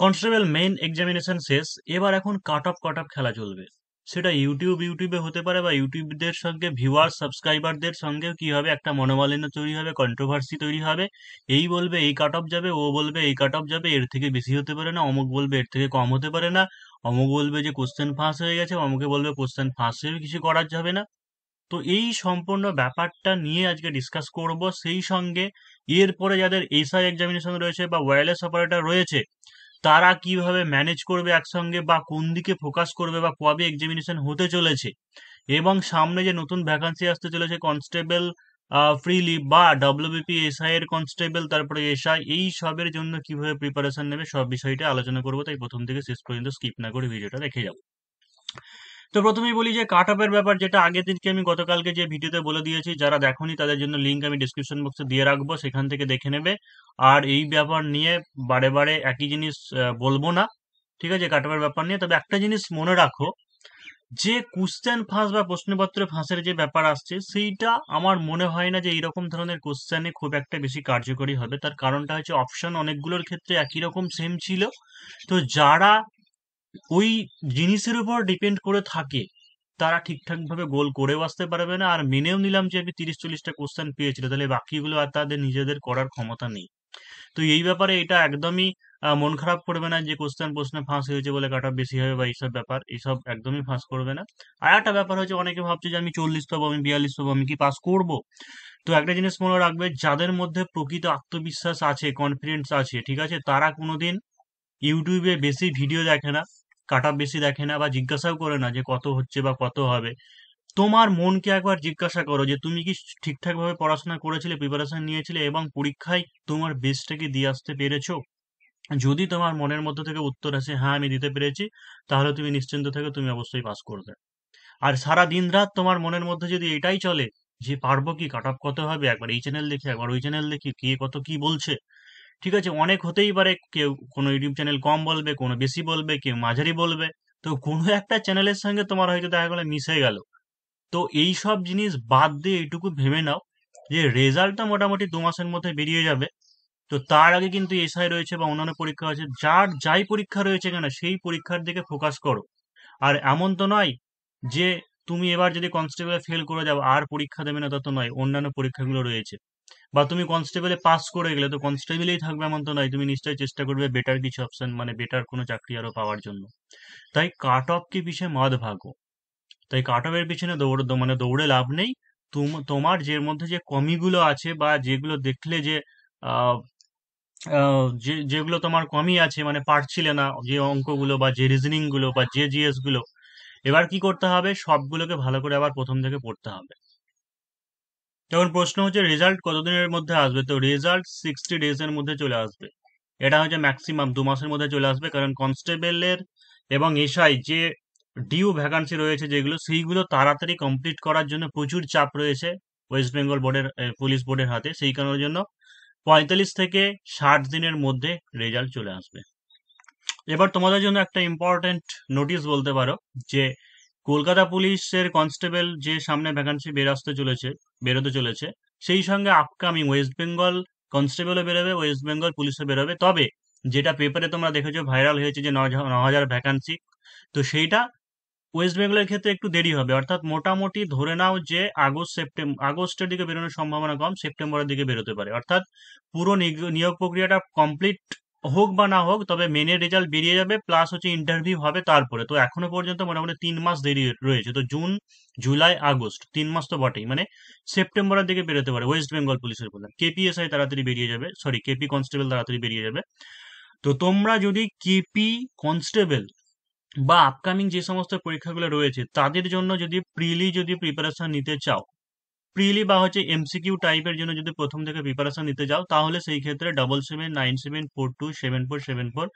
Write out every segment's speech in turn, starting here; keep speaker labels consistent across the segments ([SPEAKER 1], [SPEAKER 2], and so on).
[SPEAKER 1] constable main examination শেষ এবার এখন কাট অফ কাট অফ খেলা চলবে সেটা ইউটিউব ইউটিউবে হতে পারে বা ইউটিউবদের সঙ্গে ভিউয়ার সাবস্ক্রাইবারদের সঙ্গে কি হবে একটা মনোমালিন্য তৈরি হবে কন্ট্রোভার্সি তৈরি হবে এই বলবে এই কাট অফ যাবে ও বলবে এই কাট অফ যাবে এর থেকে বেশি হতে পারে না অমুক বলবে এর থেকে কম হতে পারে না অমুক বলবে যে কোশ্চেন ফাঁস হয়ে গেছে অমুকে বলবে কোশ্চেন ফাঁস হয়ে কিছু করা যাবে না তো এই সম্পূর্ণ ব্যাপারটা নিয়ে আজকে ডিসকাস করব সেই সঙ্গে এরপরে যাদের এসআই এক্সামিনেশন রয়েছে বা ওয়্যারলেস অপারেটর রয়েছে তারা কিভাবে ম্যানেজ করবে একসঙ্গে বা কোন দিকে ফোকাস করবে বা কবে এক্সামিনেশন হতে চলেছে এবং সামনে যে নতুন ভ্যাকান্সি আসতে চলেছে কনস্টেবল ফ্রিলি বা ডাব্লিউবিপি এসআই এর কনস্টেবল তারপরে এসআই এই সবের জন্য কিভাবে প্রিপারেশন নেবে সব বিষয়টা আলোচনা করবো তাই প্রথম থেকে শেষ পর্যন্ত স্কিপ না করে ভিডিওটা দেখে যাবো তো প্রথমেই বলি যে কাট অফের ব্যাপার যেটা আগের দিনকে আমি গতকালকে যে ভিডিওতে বলে দিয়েছি যারা দেখনি তাদের জন্য লিঙ্ক আমি ডিসক্রিপশন বক্সে দিয়ে রাখবো সেখান থেকে দেখে নেবে আর এই ব্যাপার নিয়ে বারে বারে একই জিনিস বলবো না ঠিক আছে কাট অফের ব্যাপার নিয়ে তবে একটা জিনিস মনে রাখো যে কোশ্চেন ফাঁস বা প্রশ্নপত্র ফাঁসের যে ব্যাপার আসছে সেইটা আমার মনে হয় না যে এইরকম ধরনের কোশ্চেনে খুব একটা বেশি কার্যকরী হবে তার কারণটা হচ্ছে অপশন অনেকগুলোর ক্ষেত্রে একই রকম সেম ছিল তো যারা ওই জিনিসের উপর ডিপেন্ড করে থাকে তারা ঠিকঠাকভাবে গোল করেও আসতে পারবে না আর মেনেও নিলাম যে আমি তিরিশ চল্লিশটা কোশ্চেন পেয়েছিল তাহলে বাকিগুলো আর তাদের নিজেদের করার ক্ষমতা নেই তো এই ব্যাপারে এটা একদমই মন খারাপ করবে না যে কোশ্চেন প্রশ্নে ফাঁস হয়েছে বলে কাটা বেশি হবে বা এইসব ব্যাপার এইসব একদমই ফাঁস করবে না আর একটা ব্যাপার হচ্ছে অনেকে ভাবছে যে আমি চল্লিশ পাবো আমি বিয়াল্লিশ পাবো আমি কি পাস করব তো একটা জিনিস মনে রাখবে যাদের মধ্যে প্রকৃত আত্মবিশ্বাস আছে কনফিডেন্স আছে ঠিক আছে তারা কোনোদিন ইউটিউবে বেশি ভিডিও দেখে না কাট বেশি দেখে না বা জিজ্ঞাসাও করে না যে কত হচ্ছে বা কত হবে তোমার মনকে একবার জিজ্ঞাসা করো যে তুমি কি ঠিকঠাকভাবে পড়াশোনা করেছিলে প্রিপারেশন নিয়েছিলে এবং পরীক্ষায় তোমার বেস্টটা কি দিয়ে আসতে পেরেছো যদি তোমার মনের মধ্যে থেকে উত্তর আসে হ্যাঁ আমি দিতে পেরেছি তাহলে তুমি নিশ্চিন্ত থেকে তুমি অবশ্যই পাস করবে আর সারা দিন রাত তোমার মনের মধ্যে যদি এটাই চলে যে পারবো কি কাট কত হবে একবার এই চ্যানেল দেখি একবার ওই চ্যানেল দেখি কে কত কি বলছে ঠিক আছে অনেক হতেই পারে কেউ কোনো ইউটিউব চ্যানেল কম বলবে কোনো বেশি বলবে কেউ মাঝারি বলবে তো কোনো একটা চ্যানেলের সঙ্গে তোমার হয়তো দেখা গেলো মিশে গেল তো এই সব জিনিস বাদ দিয়ে এইটুকু ভেবে নাও যে রেজাল্টটা মোটামুটি দু মাসের মধ্যে বেরিয়ে যাবে তো তার আগে কিন্তু এসআই রয়েছে বা অন্যান্য পরীক্ষা আছে যার যাই পরীক্ষা রয়েছে কেন সেই পরীক্ষার দিকে ফোকাস করো আর এমন তো নয় যে তুমি এবার যদি কনস্টেবলে ফেল করে যাও আর পরীক্ষা দেবে না তত নয় অন্যান্য পরীক্ষাগুলো রয়েছে বা তুমি কনস্টেবলে পাস করে গেলে তো কনস্টেবলেই থাকবে এমন তো নয় তুমি নিশ্চয়ই চেষ্টা করবে বেটার কিছু অপশন মানে বেটার কোনো চাকরি আরো পাওয়ার জন্য তাই কাট অফ কি পিছিয়ে মদ ভাগো তাই কাট অফের পিছনে দৌড় মানে দৌড়ে লাভ নেই তোমার যে মধ্যে যে কমিগুলো আছে বা যেগুলো দেখলে যে যেগুলো তোমার কমই আছে মানে পারছিলে না যে অঙ্কগুলো বা যে রিজনিং গুলো বা যে জিএস গুলো এবার কি করতে হবে সবগুলোকে ভালো করে আবার প্রথম থেকে পড়তে হবে এখন প্রশ্ন হচ্ছে রেজাল্ট কতদিনের মধ্যে আসবে তো রেজাল্ট সিক্সটি ডেজের মধ্যে চলে আসবে এটা হচ্ছে ম্যাক্সিমাম দু মাসের মধ্যে চলে আসবে কারণ কনস্টেবলের এবং এসআই যে ডিউ ভ্যাকান্সি রয়েছে যেগুলো সেইগুলো তাড়াতাড়ি কমপ্লিট করার জন্য প্রচুর চাপ রয়েছে ওয়েস্ট বেঙ্গল বোর্ডের পুলিশ বোর্ডের হাতে সেই কারণের জন্য পঁয়তাল্লিশ থেকে ষাট দিনের মধ্যে রেজাল্ট চলে আসবে এবার তোমাদের জন্য একটা ইম্পর্টেন্ট নোটিশ বলতে পারো যে কলকাতা পুলিশের কনস্টেবল যে সামনে ভ্যাকান্সি বের আসতে চলেছে বেরোতে চলেছে সেই সঙ্গে আপকামিং ওয়েস্ট বেঙ্গল কনস্টেবলও বেরোবে ওয়েস্ট বেঙ্গল পুলিশও বেরোবে তবে যেটা পেপারে তোমরা দেখেছো ভাইরাল হয়েছে যে ন হাজার ভ্যাকান্সি তো সেইটা ওয়েস্ট বেঙ্গলের ক্ষেত্রে একটু দেরি হবে অর্থাৎ মোটামুটি ধরে নাও যে আগস্ট সেপ্টেম্বর আগস্টের দিকে বেরোনোর সম্ভাবনা কম সেপ্টেম্বরের দিকে বেরোতে পারে অর্থাৎ পুরো নিয়োগ প্রক্রিয়াটা কমপ্লিট হোক বা না হোক তবে মেনের রেজাল্ট বেরিয়ে যাবে প্লাস হচ্ছে ইন্টারভিউ হবে তারপরে তো এখনো পর্যন্ত মোটামুটি তিন মাস দেরি রয়েছে তো জুন জুলাই আগস্ট তিন মাস তো বটেই মানে সেপ্টেম্বরের দিকে বেরোতে পারে ওয়েস্ট বেঙ্গল পুলিশের বললাম কেপিএসআই তাড়াতাড়ি বেরিয়ে যাবে সরি কেপি কনস্টেবল তাড়াতাড়ি বেরিয়ে যাবে তো তোমরা যদি কেপি কনস্টেবল বা আপকামিং যে সমস্ত পরীক্ষাগুলো রয়েছে তাদের জন্য যদি প্রিলি যদি প্রিপারেশন নিতে চাও প্রিলি বা হচ্ছে এমসিকিউ টাইপের জন্য যদি প্রথম থেকে প্রিপারেশন নিতে যাও তাহলে সেই ক্ষেত্রে double seven nine seven four two seven four seven four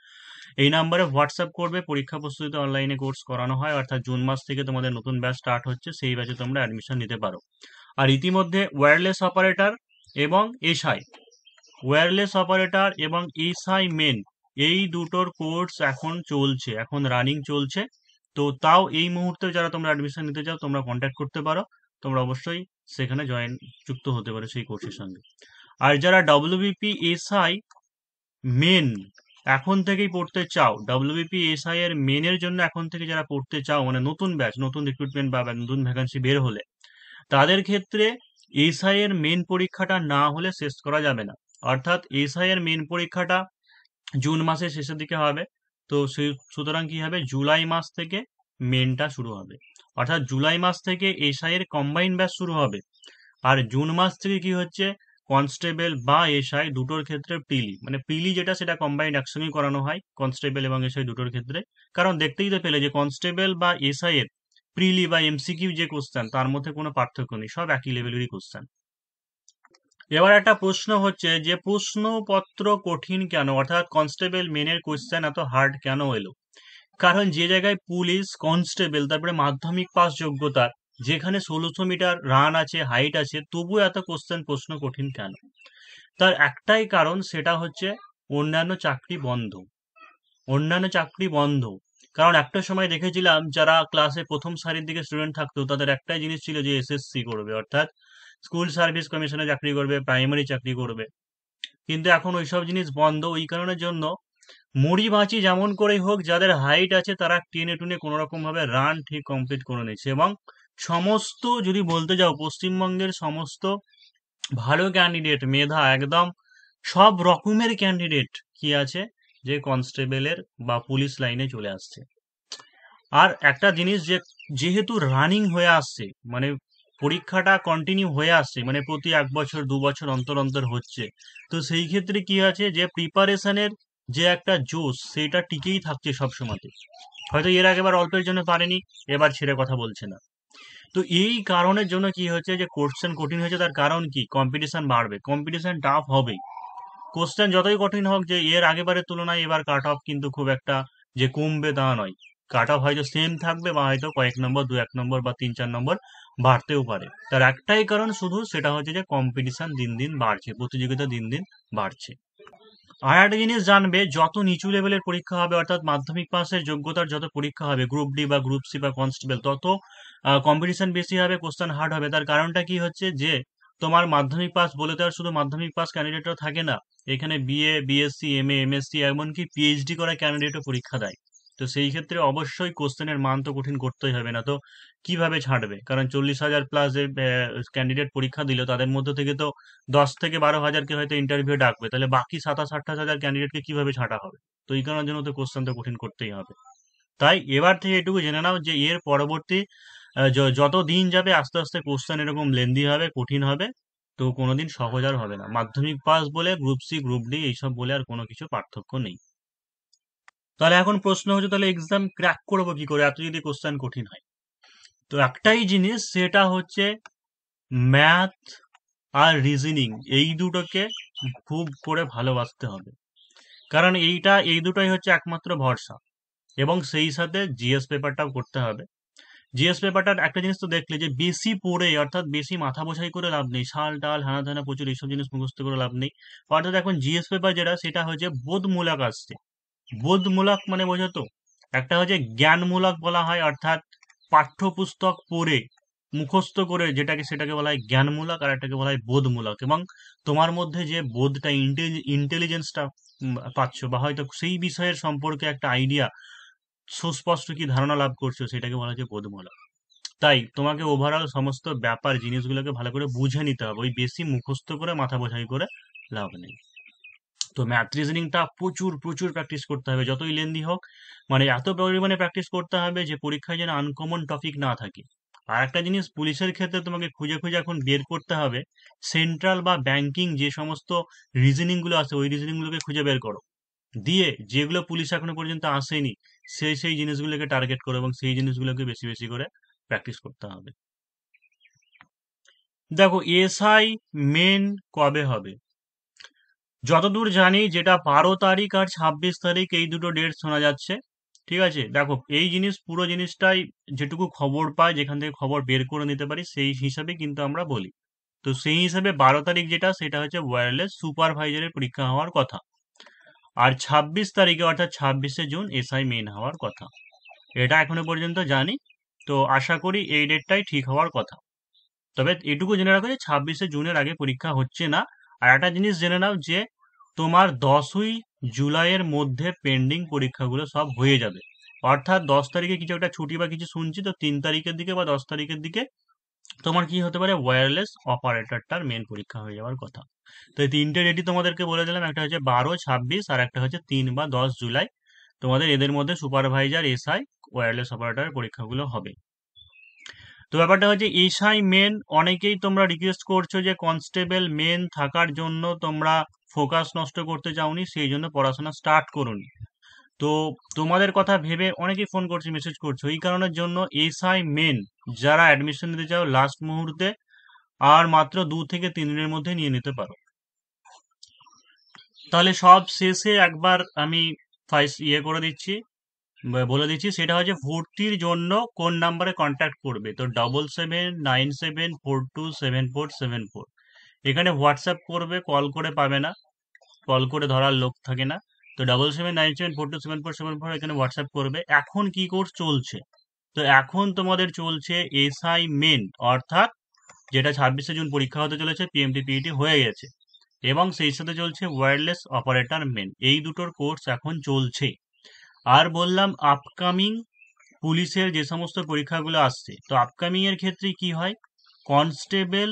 [SPEAKER 1] এই নাম্বারে হোয়াটসঅ্যাপ করবে পরীক্ষা প্রস্তুতিতে অনলাইনে কোর্স করানো হয় অর্থাৎ জুন মাস থেকে তোমাদের নতুন ব্যাচ স্টার্ট হচ্ছে সেই ব্যাচে তোমরা অ্যাডমিশন নিতে পারো আর ইতিমধ্যে ওয়্যারলেস অপারেটর এবং এসআই ওয়্যারলেস অপারেটর এবং এসআই মেন এই দুটোর কোর্স এখন চলছে এখন রানিং চলছে তো তাও এই মুহূর্তে যারা তোমরা অ্যাডমিশন নিতে চাও তোমরা কন্ট্যাক্ট করতে পারো তোমরা অবশ্যই সেখানে জয়েন যুক্ত হতে পারে সেই কোর্সের সঙ্গে আর যারা ডাব্লিউবিপি এসআই মেন এখন থেকেই পড়তে চাও ডাব্লিউবিপি এসআই এর মেনের জন্য এখন থেকে যারা পড়তে চাও মানে নতুন ব্যাচ নতুন রিক্রুটমেন্ট বা নতুন ভ্যাকান্সি বের হলে তাদের ক্ষেত্রে এসআই এর মেন পরীক্ষাটা না হলে শেষ করা যাবে না অর্থাৎ এসআই এর মেন পরীক্ষাটা জুন মাসের শেষের দিকে হবে তো সুতরাং কি হবে জুলাই মাস থেকে মেনটা শুরু হবে অর্থাৎ জুলাই মাস থেকে এসআইয়ের কম্বাইন ব্যাচ শুরু হবে আর জুন মাস থেকে কি হচ্ছে কনস্টেবল বা এসআই দুটোর ক্ষেত্রে পিলি মানে পিলি যেটা সেটা কম্বাইন্ড একসঙ্গে করানো হয় কনস্টেবল এবং এসআই দুটোর ক্ষেত্রে কারণ দেখতেই তো পেলে যে কনস্টেবল বা এসআই এর প্রিলি বা এমসিকিউ যে কোশ্চেন তার মধ্যে কোনো পার্থক্য নেই সব একই লেভেলেরই কোশ্চেন এবার একটা প্রশ্ন হচ্ছে যে প্রশ্নপত্র কঠিন কেন অর্থাৎ কনস্টেবল মেনের কোশ্চেন এত হার্ড কেন এলো কারণ যে জায়গায় পুলিশ কনস্টেবল তারপরে মাধ্যমিক পাস যোগ্যতা যেখানে ষোলোশো মিটার রান আছে হাইট আছে তবুও এত কোশ্চেন প্রশ্ন কঠিন কেন তার একটাই কারণ সেটা হচ্ছে অন্যান্য চাকরি বন্ধ অন্যান্য চাকরি বন্ধ কারণ একটা সময় দেখেছিলাম যারা ক্লাসে প্রথম সারির দিকে স্টুডেন্ট থাকতো তাদের একটাই জিনিস ছিল যে এসএসসি করবে অর্থাৎ স্কুল সার্ভিস কমিশনে চাকরি করবে প্রাইমারি চাকরি করবে কিন্তু এখন ওইসব জিনিস বন্ধ ওই কারণের জন্য মুড়ি বাঁচি যেমন করেই হোক যাদের হাইট আছে তারা টেনে টুনে কোনো ভাবে রান ঠিক কমপ্লিট করে নিচ্ছে এবং সমস্ত যদি বলতে যাও পশ্চিমবঙ্গের সমস্ত ভালো ক্যান্ডিডেট মেধা একদম সব রকমের ক্যান্ডিডেট কি আছে যে কনস্টেবলের বা পুলিশ লাইনে চলে আসছে আর একটা জিনিস যে যেহেতু রানিং হয়ে আসছে মানে পরীক্ষাটা কন্টিনিউ হয়ে আসছে মানে প্রতি এক বছর দু বছর অন্তর অন্তর হচ্ছে তো সেই ক্ষেত্রে কি আছে যে প্রিপারেশনের যে একটা জোশ সেটা টিকেই থাকছে সবসময়তে হয়তো এর আগেবার অল্পের জন্য পারেনি এবার ছেড়ে কথা বলছে না তো এই কারণের জন্য কি হয়েছে যে কোশ্চেন কঠিন হয়েছে তার কারণ কি কম্পিটিশন বাড়বে কম্পিটিশন টাফ হবেই কোশ্চেন যতই কঠিন হোক যে এর আগেবারের তুলনায় এবার কাট অফ কিন্তু খুব একটা যে কমবে তা নয় কাট অফ হয়তো সেম থাকবে বা হয়তো কয়েক নম্বর দু এক নম্বর বা তিন চার নম্বর বাড়তেও পারে তার একটাই কারণ শুধু সেটা হচ্ছে যে কম্পিটিশন দিন দিন বাড়ছে প্রতিযোগিতা দিন দিন বাড়ছে আর একটা জিনিস জানবে যত নিচু লেভেলের পরীক্ষা হবে অর্থাৎ মাধ্যমিক পাসের যোগ্যতার যত পরীক্ষা হবে গ্রুপ ডি বা গ্রুপ সি বা কনস্টেবল তত কম্পিটিশন বেশি হবে কোশ্চেন হার্ড হবে তার কারণটা কি হচ্ছে যে তোমার মাধ্যমিক পাস বলে দেওয়ার শুধু মাধ্যমিক পাস ক্যান্ডিডেটরা থাকে না এখানে BA BSc M A MSc এমনকি পিএইচডি করা ক্যান্ডিডেটও পরীক্ষা দেয় তো সেই ক্ষেত্রে অবশ্যই কোশ্চেনের মান তো কঠিন করতেই হবে না তো কিভাবে ছাড়বে কারণ চল্লিশ হাজার প্লাস যে ক্যান্ডিডেট পরীক্ষা দিল তাদের মধ্যে থেকে তো দশ থেকে বারো হাজারকে হয়তো ইন্টারভিউ ডাকবে তাহলে বাকি সাতাশ আঠাশ হাজার ক্যান্ডিডেটকে কিভাবে ছাটা হবে তো এই কারণের জন্য তো কোশ্চেন তো কঠিন করতেই হবে তাই এবার থেকে এটুকু জেনে নাও যে এর পরবর্তী যত দিন যাবে আস্তে আস্তে কোশ্চেন এরকম লেন্দি হবে কঠিন হবে তো কোনোদিন সহজ আর হবে না মাধ্যমিক পাস বলে গ্রুপ সি গ্রুপ ডি এইসব বলে আর কোনো কিছু পার্থক্য নেই তাহলে এখন প্রশ্ন হচ্ছে তাহলে এক্সাম ক্র্যাক করবো কি করে এত যদি কোশ্চেন কঠিন হয় তো একটাই জিনিস সেটা হচ্ছে ম্যাথ আর রিজনিং এই দুটোকে খুব করে ভালোবাসতে হবে কারণ এইটা এই দুটোই হচ্ছে একমাত্র ভরসা এবং সেই সাথে জিএস পেপারটাও করতে হবে জিএস পেপারটার একটা জিনিস তো দেখলে যে বেশি পড়ে অর্থাৎ বেশি মাথা বোঝাই করে লাভ নেই শাল টাল হানা ধানা প্রচুর এইসব জিনিস মুখস্থ করে লাভ নেই অর্থাৎ এখন জিএস পেপার যেটা সেটা হচ্ছে বোধমূলক আসছে বোধমূলক মানে বোঝো তো একটা হচ্ছে জ্ঞানমূলক বলা হয় অর্থাৎ পাঠ্যপুস্তক পড়ে মুখস্থ করে যেটাকে সেটাকে বলা হয় জ্ঞানমূলক আর একটাকে বলা হয় বোধমূলক এবং তোমার মধ্যে যে বোধটা ইন্টেলিজেন্সটা পাচ্ছ বা হয়তো সেই বিষয়ের সম্পর্কে একটা আইডিয়া সুস্পষ্ট কি ধারণা লাভ করছো সেটাকে বলা হচ্ছে বোধমূলক তাই তোমাকে ওভারঅল সমস্ত ব্যাপার জিনিসগুলোকে ভালো করে বুঝে নিতে হবে ওই বেশি মুখস্থ করে মাথা বোঝাই করে লাভ নেই তো ম্যাথ রিজনিংটা প্রচুর প্রচুর প্র্যাকটিস করতে হবে যতই লেন্দি হোক মানে এত পরিমাণে প্র্যাকটিস করতে হবে যে পরীক্ষায় যেন আনকমন টপিক না থাকে আর একটা জিনিস পুলিশের ক্ষেত্রে তোমাকে খুঁজে খুঁজে এখন বের করতে হবে সেন্ট্রাল বা ব্যাংকিং যে সমস্ত রিজনিংগুলো আছে ওই রিজনিংগুলোকে খুঁজে বের করো দিয়ে যেগুলো পুলিশ এখনো পর্যন্ত আসেনি সেই সেই জিনিসগুলোকে টার্গেট করো এবং সেই জিনিসগুলোকে বেশি বেশি করে প্র্যাকটিস করতে হবে দেখো এসআই মেন কবে হবে যতদূর জানি যেটা বারো তারিখ আর ছাব্বিশ তারিখ এই দুটো ডেট শোনা যাচ্ছে ঠিক আছে দেখো এই জিনিস পুরো জিনিসটাই যেটুকু খবর পাই যেখান থেকে খবর বের করে নিতে পারি সেই হিসাবে কিন্তু আমরা বলি তো সেই হিসাবে বারো তারিখ যেটা সেটা হচ্ছে ওয়্যারলেস সুপারভাইজারের পরীক্ষা হওয়ার কথা আর ছাব্বিশ তারিখে অর্থাৎ ছাব্বিশে জুন এসআই মেন হওয়ার কথা এটা এখনো পর্যন্ত জানি তো আশা করি এই ডেটটাই ঠিক হওয়ার কথা তবে এটুকু জেনে রাখো যে ছাব্বিশে জুনের আগে পরীক্ষা হচ্ছে না আর একটা জিনিস জেনে নাও যে তোমার দশই জুলাইয়ের মধ্যে পেন্ডিং পরীক্ষাগুলো সব হয়ে যাবে অর্থাৎ দশ তারিখে কিছু একটা ছুটি বা কিছু শুনছি তো তিন তারিখের দিকে বা দশ তারিখের দিকে তোমার কি হতে পারে ওয়্যারলেস অপারেটরটার মেন পরীক্ষা হয়ে যাওয়ার কথা তো এই তিনটে ডেটই তোমাদেরকে বলে দিলাম একটা হচ্ছে বারো ছাব্বিশ আর একটা হচ্ছে তিন বা দশ জুলাই তোমাদের এদের মধ্যে সুপারভাইজার এসআই ওয়্যারলেস অপারেটরের পরীক্ষাগুলো হবে তো ব্যাপারটা হচ্ছে এসআই মেন অনেকেই তোমরা রিকোয়েস্ট করছো যে কনস্টেবল মেন থাকার জন্য তোমরা ফোকাস নষ্ট করতে চাওনি সেই জন্য পড়াশোনা স্টার্ট করুন তো তোমাদের কথা ভেবে অনেকেই ফোন করছে মেসেজ করছো এই কারণের জন্য এসআই মেন যারা অ্যাডমিশন নিতে চাও লাস্ট মুহূর্তে আর মাত্র দু থেকে তিন দিনের মধ্যে নিয়ে নিতে পারো তাহলে সব শেষে একবার আমি ইয়ে করে দিচ্ছি বলে দিচ্ছি সেটা হচ্ছে ভর্তির জন্য কোন নাম্বারে কন্ট্যাক্ট করবে তো double seven nine seven four two seven four seven four এখানে হোয়াটসঅ্যাপ করবে কল করে পাবে না কল করে ধরার লোক থাকে না তো double seven nine seven four two seven four seven four এখানে হোয়াটসঅ্যাপ করবে এখন কি কোর্স চলছে তো এখন তোমাদের চলছে এসআই মেন অর্থাৎ যেটা ছাব্বিশে জুন পরীক্ষা হতে চলেছে পিএমটি পিইটি e হয়ে গেছে এবং সেই সাথে চলছে ওয়্যারলেস অপারেটর মেন এই দুটোর কোর্স এখন চলছে আর বললাম আপকামিং পুলিশের যে সমস্ত পরীক্ষাগুলো আসছে তো আপকামিং এর ক্ষেত্রে কি হয় কনস্টেবল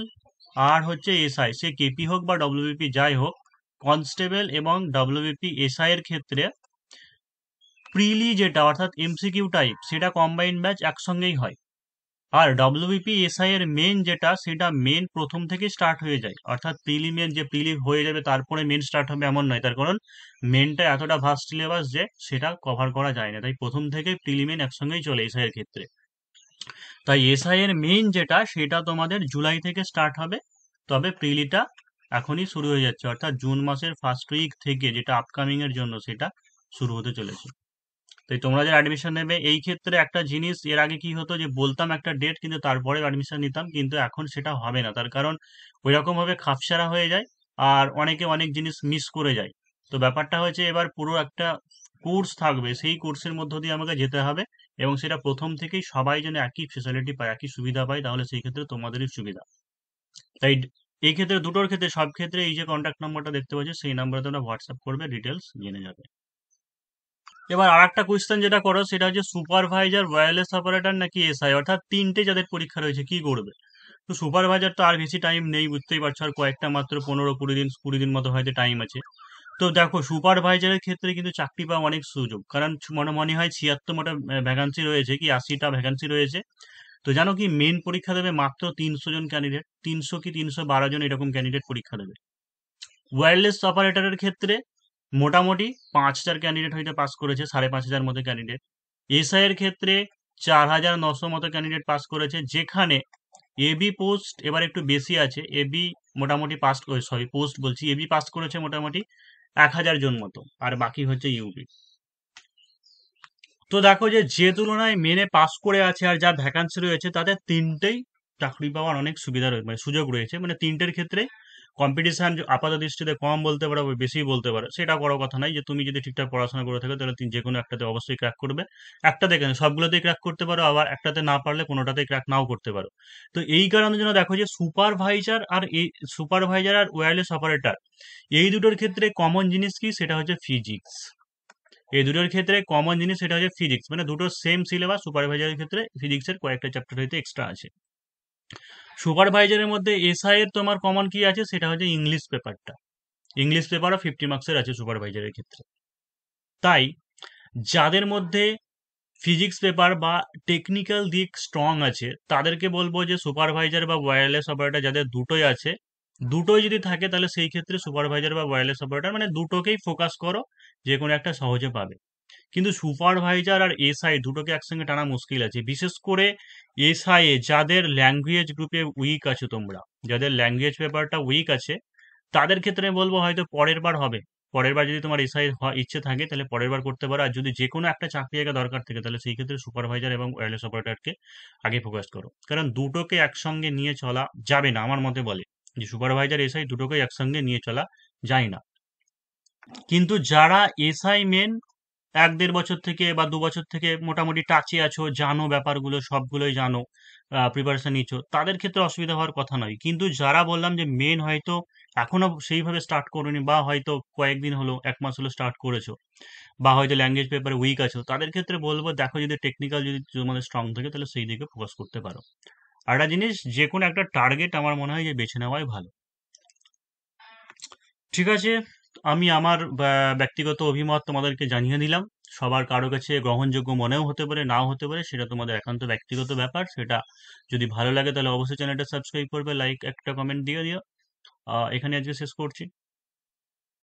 [SPEAKER 1] আর হচ্ছে এসআই সে কেপি হোক বা ডব্লিউবিপি যাই হোক কনস্টেবল এবং ডব্লিউবিপি এসআই এর ক্ষেত্রে প্রিলি যেটা অর্থাৎ এমসিকিউ টাইপ সেটা কম্বাইন্ড ব্যাচ একসঙ্গেই হয় আর ডব্লিউবিপি এসআই এর মেন যেটা সেটা মেন প্রথম থেকে স্টার্ট হয়ে যায় অর্থাৎ প্রিলিমের যে প্রিলি হয়ে যাবে তারপরে মেন স্টার্ট হবে এমন নয় তার কারণ মেনটা এতটা ভাস্ট সিলেবাস যে সেটা কভার করা যায় না তাই প্রথম থেকে প্রিলিমেন একসঙ্গেই চলে এসআই এর ক্ষেত্রে তাই এসআই এর মেইন যেটা সেটা তোমাদের জুলাই থেকে স্টার্ট হবে তবে প্রিলিটা এখনই শুরু হয়ে যাচ্ছে অর্থাৎ জুন মাসের ফার্স্ট উইক থেকে যেটা আপকামিং এর জন্য সেটা শুরু হতে চলেছে তাই তোমরা যে অ্যাডমিশন নেবে এই ক্ষেত্রে একটা জিনিস এর আগে কি হতো যে বলতাম একটা ডেট কিন্তু তারপরে অ্যাডমিশন নিতাম কিন্তু এখন সেটা হবে না তার কারণ ওই রকমভাবে খাপসারা হয়ে যায় আর অনেকে অনেক জিনিস মিস করে যায় তো ব্যাপারটা হয়েছে এবার পুরো একটা কোর্স থাকবে সেই কোর্সের মধ্য দিয়ে আমাকে যেতে হবে এবং সেটা প্রথম থেকেই সবাই যেন একই ফেসিলিটি পায় একই সুবিধা পায় তাহলে সেই ক্ষেত্রে তোমাদেরই সুবিধা তাই এই ক্ষেত্রে দুটোর ক্ষেত্রে সব ক্ষেত্রে এই যে কন্ট্যাক্ট নাম্বারটা দেখতে পাচ্ছ সেই নাম্বারে তোমরা হোয়াটসঅ্যাপ করবে ডিটেলস জেনে যাবে এবার আর একটা কোয়েশ্চেন যেটা করো সেটা হচ্ছে সুপারভাইজার ওয়্যারলেস অপারেটর নাকি এসআই অর্থাৎ তিনটে যাদের পরীক্ষা রয়েছে কি করবে তো সুপারভাইজার তো আর বেশি টাইম নেই বুঝতেই পারছো আর কয়েকটা মাত্র পনেরো কুড়ি দিন কুড়ি দিন মতো হয়তো টাইম আছে তো দেখো সুপারভাইজারের ক্ষেত্রে কিন্তু চাকরি পাওয়া অনেক সুযোগ কারণ মনে মনে হয় ছিয়াত্তরটা ভ্যাকান্সি রয়েছে কি আশিটা ভ্যাকান্সি রয়েছে তো জানো কি মেন পরীক্ষা দেবে মাত্র তিনশো জন ক্যান্ডিডেট তিনশো কি তিনশো বারো জন এরকম ক্যান্ডিডেট পরীক্ষা দেবে ওয়্যারলেস অপারেটরের ক্ষেত্রে মোটামুটি পাঁচ হাজার ক্যান্ডিডেট হয়তো পাস করেছে সাড়ে পাঁচ হাজার মতো ক্যান্ডিডেট এসআই এর ক্ষেত্রে চার হাজার নশো মতো ক্যান্ডিডেট পাস করেছে যেখানে এবি পোস্ট এবার একটু বেশি আছে এবি মোটামুটি পাস সরি পোস্ট বলছি এবি পাস করেছে মোটামুটি এক হাজার জন মতো আর বাকি হচ্ছে ইউপি তো দেখো যে যে তুলনায় মেনে পাস করে আছে আর যা ভ্যাকান্সি রয়েছে তাদের তিনটেই চাকরি পাওয়ার অনেক সুবিধা রয়েছে মানে সুযোগ রয়েছে মানে তিনটের ক্ষেত্রে কম্পিটিশান আপাত দৃষ্টিতে কম বলতে পারো বেশি বলতে পারো সেটা বড় কথা নাই যে তুমি যদি ঠিকঠাক পড়াশোনা করে থাকো তাহলে তুমি যে কোনো একটাতে অবশ্যই ক্র্যাক করবে একটাতে কেন সবগুলোতেই ক্র্যাক করতে পারো আবার একটাতে না পারলে কোনোটাতেই ক্র্যাক নাও করতে পারো তো এই কারণে জন্য দেখো যে সুপারভাইজার আর এই সুপারভাইজার আর ওয়ারলেস অপারেটার এই দুটোর ক্ষেত্রে কমন জিনিস কি সেটা হচ্ছে ফিজিক্স এই দুটোর ক্ষেত্রে কমন জিনিস সেটা হচ্ছে ফিজিক্স মানে দুটো সেম সিলেবাস সুপারভাইজারের ক্ষেত্রে ফিজিক্সের কয়েকটা চ্যাপ্টার হয়তো এক্সট্রা আছে সুপারভাইজারের মধ্যে এসআই এর তোমার কমন কি আছে সেটা হচ্ছে ইংলিশ পেপারটা ইংলিশ পেপারও ফিফটি মার্কসের আছে সুপারভাইজারের ক্ষেত্রে তাই যাদের মধ্যে ফিজিক্স পেপার বা টেকনিক্যাল দিক স্ট্রং আছে তাদেরকে বলবো যে সুপারভাইজার বা ওয়্যারলেস অপারেটর যাদের দুটোই আছে দুটোই যদি থাকে তাহলে সেই ক্ষেত্রে সুপারভাইজার বা ওয়্যারলেস অপারেটর মানে দুটোকেই ফোকাস করো যে কোনো একটা সহজে পাবে কিন্তু সুপারভাইজার আর এসআই দুটোকে একসঙ্গে টানা মুশকিল আছে বিশেষ করে এসআই যাদের ল্যাঙ্গুয়েজ গ্রুপে উইক আছে তোমরা যাদের ল্যাঙ্গুয়েজ পেপারটা উইক আছে তাদের ক্ষেত্রে বলবো হয়তো পরের বার হবে পরের বার যদি তোমার এসআই ইচ্ছে থাকে তাহলে পরের বার করতে পারো আর যদি যে কোনো একটা চাকরি আগে দরকার থাকে তাহলে সেই ক্ষেত্রে সুপারভাইজার এবং ওয়ারলেস অপারেটরকে আগে ফোকাস করো কারণ দুটোকে একসঙ্গে নিয়ে চলা যাবে না আমার মতে বলে যে সুপারভাইজার এসআই দুটোকে একসঙ্গে নিয়ে চলা যায় না কিন্তু যারা এসআই মেন এক দেড় বছর থেকে বা দু বছর থেকে মোটামুটি টাচে আছো জানো ব্যাপারগুলো সবগুলোই জানো প্রিপারেশন নিচ্ছ তাদের ক্ষেত্রে অসুবিধা হওয়ার কথা নয় কিন্তু যারা বললাম যে মেন হয়তো এখনো সেইভাবে স্টার্ট করোনি বা হয়তো কয়েকদিন হলো এক মাস হলো স্টার্ট করেছো বা হয়তো ল্যাঙ্গুয়েজ পেপারে উইক আছো তাদের ক্ষেত্রে বলবো দেখো যদি টেকনিক্যাল যদি তোমাদের স্ট্রং থাকে তাহলে সেই দিকে ফোকাস করতে পারো একটা জিনিস যে কোনো একটা টার্গেট আমার মনে হয় যে বেছে নেওয়াই ভালো ঠিক আছে আমি আমার ব্যক্তিগত অভিমত তোমাদেরকে জানিয়ে দিলাম সবার কারো কাছে গ্রহণযোগ্য মনেও হতে পারে নাও হতে পারে সেটা তোমাদের একান্ত ব্যক্তিগত ব্যাপার সেটা যদি ভালো লাগে তাহলে অবশ্যই চ্যানেলটা সাবস্ক্রাইব করবে লাইক একটা কমেন্ট দিয়ে দিও এখানে আজকে শেষ করছি